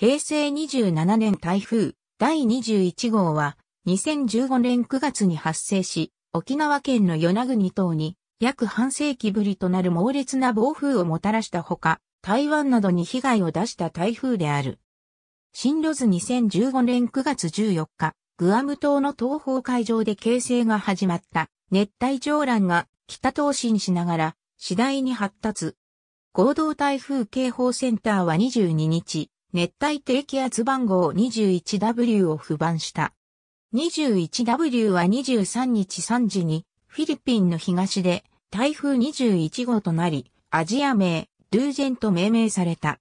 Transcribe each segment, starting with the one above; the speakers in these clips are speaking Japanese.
平成27年台風第21号は2015年9月に発生し、沖縄県の与那国島に約半世紀ぶりとなる猛烈な暴風をもたらしたほか、台湾などに被害を出した台風である。進路図2015年9月14日、グアム島の東方海上で形成が始まった熱帯上乱が北東進しながら次第に発達。合同台風警報センターは22日、熱帯低気圧番号 21W を不番した。21W は23日3時にフィリピンの東で台風21号となり、アジア名、ルージェンと命名された。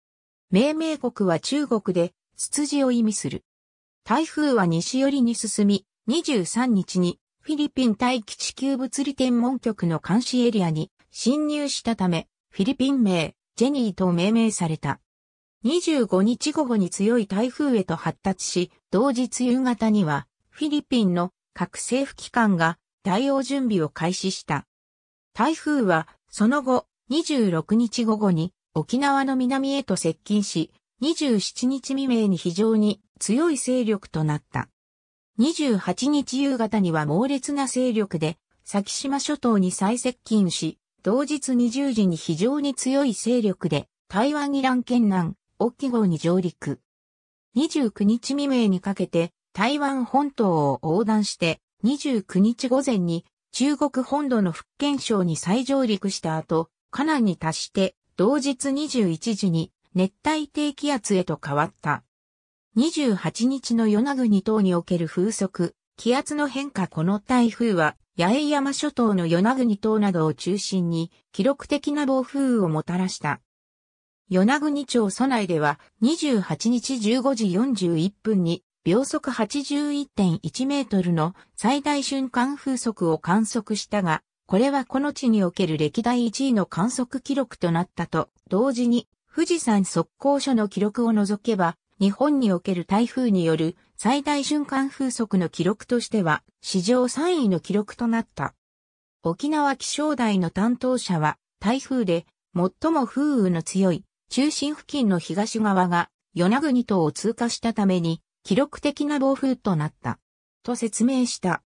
命名国は中国で、ジを意味する。台風は西寄りに進み、23日にフィリピン大気地球物理天文局の監視エリアに侵入したため、フィリピン名、ジェニーと命名された。25日午後に強い台風へと発達し、同日夕方にはフィリピンの各政府機関が対応準備を開始した。台風はその後26日午後に沖縄の南へと接近し、27日未明に非常に強い勢力となった。28日夕方には猛烈な勢力で先島諸島に最接近し、同日20時に非常に強い勢力で台湾イラン県南、大ッ号に上陸。29日未明にかけて台湾本島を横断して29日午前に中国本土の福建省に再上陸した後、河南に達して同日21時に熱帯低気圧へと変わった。28日の与那国島における風速、気圧の変化この台風は八重山諸島の与那国島などを中心に記録的な暴風雨をもたらした。与那国町蘇内では28日15時41分に秒速81.1メートルの最大瞬間風速を観測したが、これはこの地における歴代1位の観測記録となったと、同時に富士山速攻所の記録を除けば、日本における台風による最大瞬間風速の記録としては史上3位の記録となった。沖縄気象台の担当者は台風で最も風雨の強い中心付近の東側が与那国島を通過したために記録的な暴風となった。と説明した。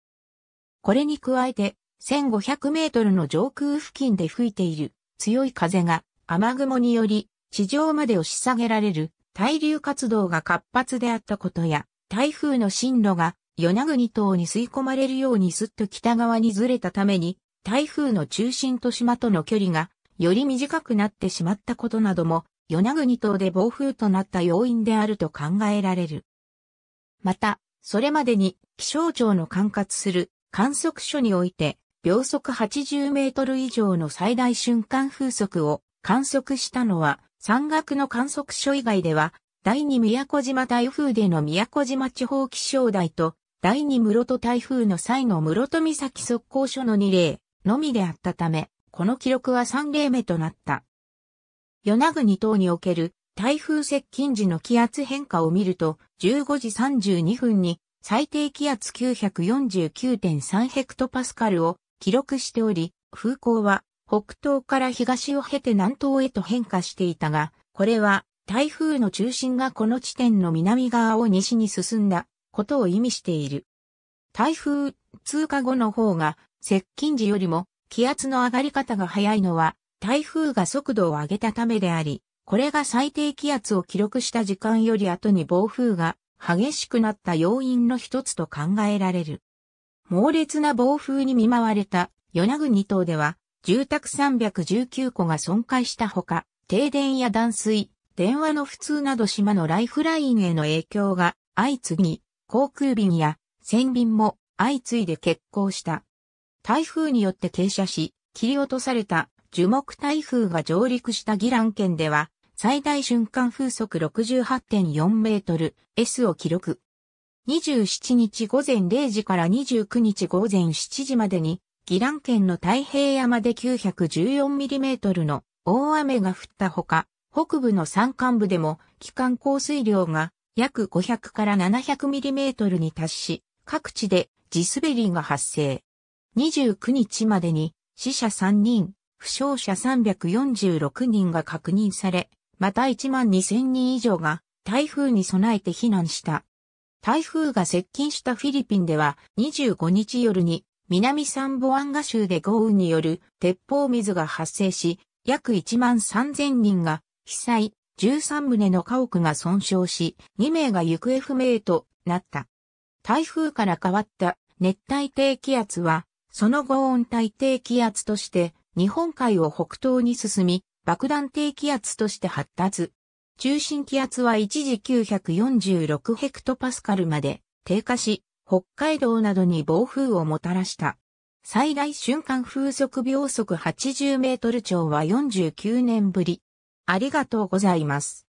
これに加えて1500メートルの上空付近で吹いている強い風が雨雲により地上まで押し下げられる対流活動が活発であったことや台風の進路が与那国島に吸い込まれるようにすっと北側にずれたために台風の中心と島との距離がより短くなってしまったことなども、与那国島で暴風となった要因であると考えられる。また、それまでに気象庁の管轄する観測所において、秒速80メートル以上の最大瞬間風速を観測したのは、山岳の観測所以外では、第二宮古島台風での宮古島地方気象台と、第二室戸台風の際の室戸岬測候所の2例のみであったため、この記録は3例目となった。与那国島における台風接近時の気圧変化を見ると、15時32分に最低気圧949.3ヘクトパスカルを記録しており、風向は北東から東を経て南東へと変化していたが、これは台風の中心がこの地点の南側を西に進んだことを意味している。台風通過後の方が接近時よりも気圧の上がり方が早いのは、台風が速度を上げたためであり、これが最低気圧を記録した時間より後に暴風が激しくなった要因の一つと考えられる。猛烈な暴風に見舞われた与那国島では、住宅319戸が損壊したほか、停電や断水、電話の不通など島のライフラインへの影響が相次ぎ、航空便や船便も相次いで欠航した。台風によって停車し、切り落とされた樹木台風が上陸したギラン県では、最大瞬間風速68.4メートル S を記録。27日午前0時から29日午前7時までに、ギラン県の太平山で914ミリメートルの大雨が降ったほか、北部の山間部でも期間降水量が約500から700ミリメートルに達し、各地で地滑りが発生。29日までに死者3人、負傷者346人が確認され、また1万2000人以上が台風に備えて避難した。台風が接近したフィリピンでは25日夜に南サンボアンガ州で豪雨による鉄砲水が発生し、約1万3000人が被災、13棟の家屋が損傷し、2名が行方不明となった。台風から変わった熱帯低気圧はその後温帯低気圧として日本海を北東に進み、爆弾低気圧として発達。中心気圧は一時946ヘクトパスカルまで低下し、北海道などに暴風をもたらした。最大瞬間風速秒速80メートル超は49年ぶり。ありがとうございます。